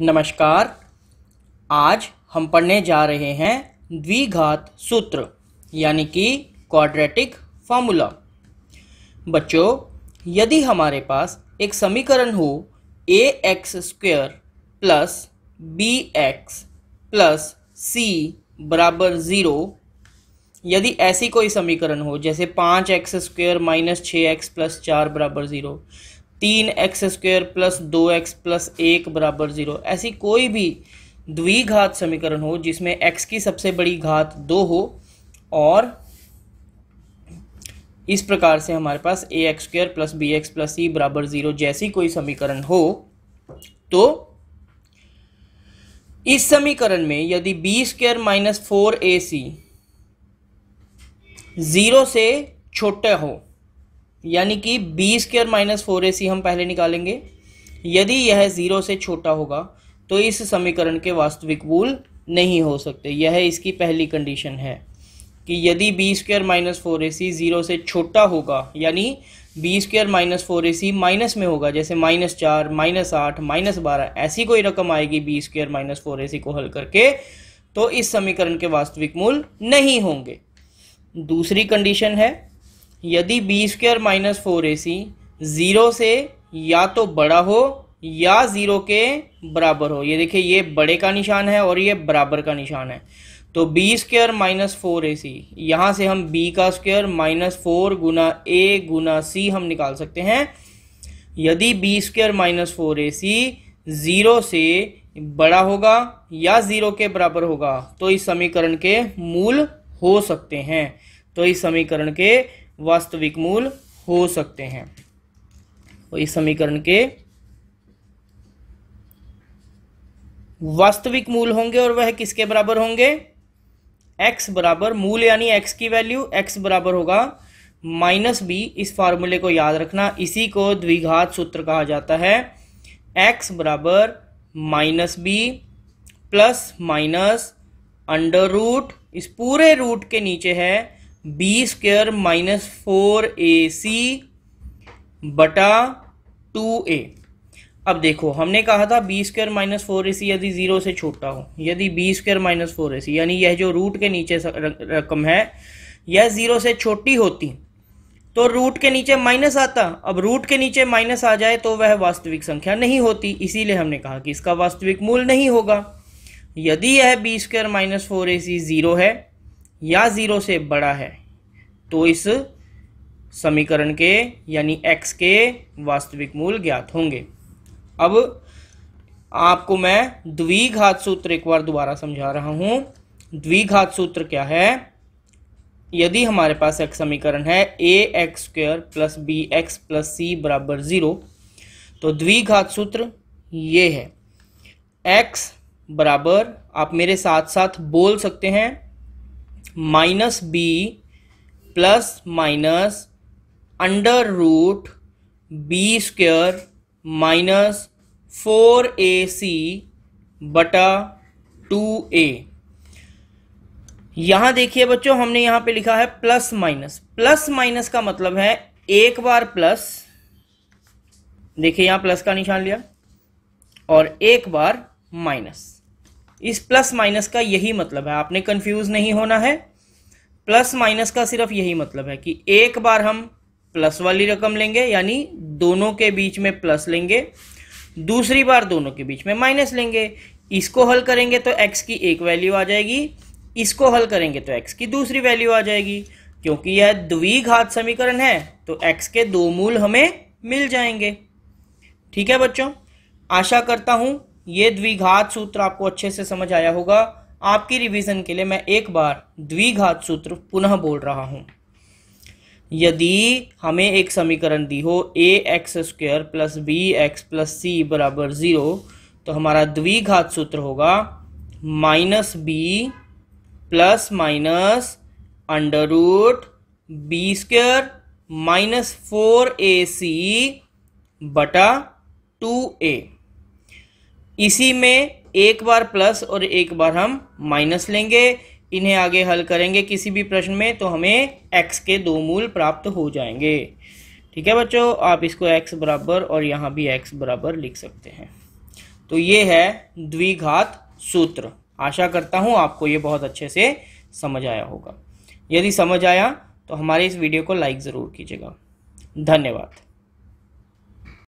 नमस्कार आज हम पढ़ने जा रहे हैं द्विघात सूत्र यानी कि क्वाड्रेटिक फॉर्मूला बच्चों यदि हमारे पास एक समीकरण हो a x square plus b x plus c बराबर ज़ीरो यदि ऐसी कोई समीकरण हो जैसे पाँच एक्स स्क्वेयर माइनस छः एक्स प्लस चार बराबर ज़ीरो तीन एक्स स्क्वेयर प्लस दो एक्स प्लस एक बराबर ज़ीरो ऐसी कोई भी द्विघात समीकरण हो जिसमें x की सबसे बड़ी घात दो हो और इस प्रकार से हमारे पास a x square plus b x plus c बराबर ज़ीरो जैसी कोई समीकरण हो तो इस समीकरण में यदि b square minus four a c zero से छोटे हो यानी कि b square minus four a c हम पहले निकालेंगे यदि यह ज़ीरो से छोटा होगा तो इस समीकरण के वास्तविक मूल नहीं हो सकते यह इसकी पहली कंडीशन है कि यदि b square minus four a c zero से छोटा होगा यानी b square minus four a c minus में होगा जैसे माइनस चार माइनस आठ माइनस बारह ऐसी कोई रकम आएगी b square minus four a c को हल करके तो इस समीकरण के वास्तविक मूल नहीं होंगे दूसरी कंडीशन है यदि b square minus four a c zero से या तो बड़ा हो या ज़ीरो के बराबर हो ये देखिए ये बड़े का निशान है और ये बराबर का निशान है तो b square minus four a c यहाँ से हम बी का स्क्वेयर माइनस फोर गुना ए गुना सी हम निकाल सकते हैं यदि b square minus four a c zero से बड़ा होगा या ज़ीरो के बराबर होगा तो इस समीकरण के मूल हो सकते हैं तो इस समीकरण के वास्तविक मूल हो सकते हैं और इस समीकरण के वास्तविक मूल होंगे और वह किसके बराबर होंगे x बराबर मूल यानी x की वैल्यू x बराबर होगा माइनस बी इस फार्मूले को याद रखना इसी को द्विघात सूत्र कहा जाता है x बराबर minus b plus minus under root इस पूरे रूट के नीचे है b square minus four a c बटा टू ए अब देखो हमने कहा था b square minus four a c यदि ज़ीरो से छोटा हो यदि b square minus four a c यानी यह जो रूट के नीचे रकम है यह ज़ीरो से छोटी होती तो रूट के नीचे माइनस आता अब रूट के नीचे माइनस आ जाए तो वह वास्तविक संख्या नहीं होती इसीलिए हमने कहा कि इसका वास्तविक मूल नहीं होगा यदि यह b square minus four a c zero है या ज़ीरो से बड़ा है तो इस समीकरण के यानी x के वास्तविक मूल ज्ञात होंगे अब आपको मैं द्विघात सूत्र एक बार दोबारा समझा रहा हूँ द्विघात सूत्र क्या है यदि हमारे पास एक समीकरण है a x square plus b x plus c बराबर ज़ीरो तो द्विघात सूत्र ये है x बराबर आप मेरे साथ साथ बोल सकते हैं minus b plus minus under root b square minus four a c बटा टू ए यहां देखिए बच्चों हमने यहां पे लिखा है प्लस माइनस प्लस माइनस का मतलब है एक बार प्लस देखिए यहां प्लस का निशान लिया और एक बार माइनस इस प्लस माइनस का यही मतलब है आपने कंफ्यूज नहीं होना है प्लस माइनस का सिर्फ यही मतलब है कि एक बार हम प्लस वाली रकम लेंगे यानी दोनों के बीच में प्लस लेंगे दूसरी बार दोनों के बीच में माइनस लेंगे इसको हल करेंगे तो एक्स की एक वैल्यू आ जाएगी इसको हल करेंगे तो एक्स की दूसरी वैल्यू आ जाएगी क्योंकि यह द्विघात समीकरण है तो एक्स के दो मूल हमें मिल जाएंगे ठीक है बच्चों आशा करता हूं ये द्विघात सूत्र आपको अच्छे से समझ आया होगा आपकी रिवीजन के लिए मैं एक बार द्विघात सूत्र पुनः बोल रहा हूँ यदि हमें एक समीकरण दी हो a x square plus b x plus c बराबर ज़ीरो तो हमारा द्विघात सूत्र होगा minus b plus minus under root b square minus four a c बटा टू ए इसी में एक बार प्लस और एक बार हम माइनस लेंगे इन्हें आगे हल करेंगे किसी भी प्रश्न में तो हमें एक्स के दो मूल प्राप्त हो जाएंगे ठीक है बच्चों आप इसको एक्स बराबर और यहाँ भी एक्स बराबर लिख सकते हैं तो ये है द्विघात सूत्र आशा करता हूँ आपको ये बहुत अच्छे से समझ आया होगा यदि समझ आया तो हमारे इस वीडियो को लाइक ज़रूर कीजिएगा धन्यवाद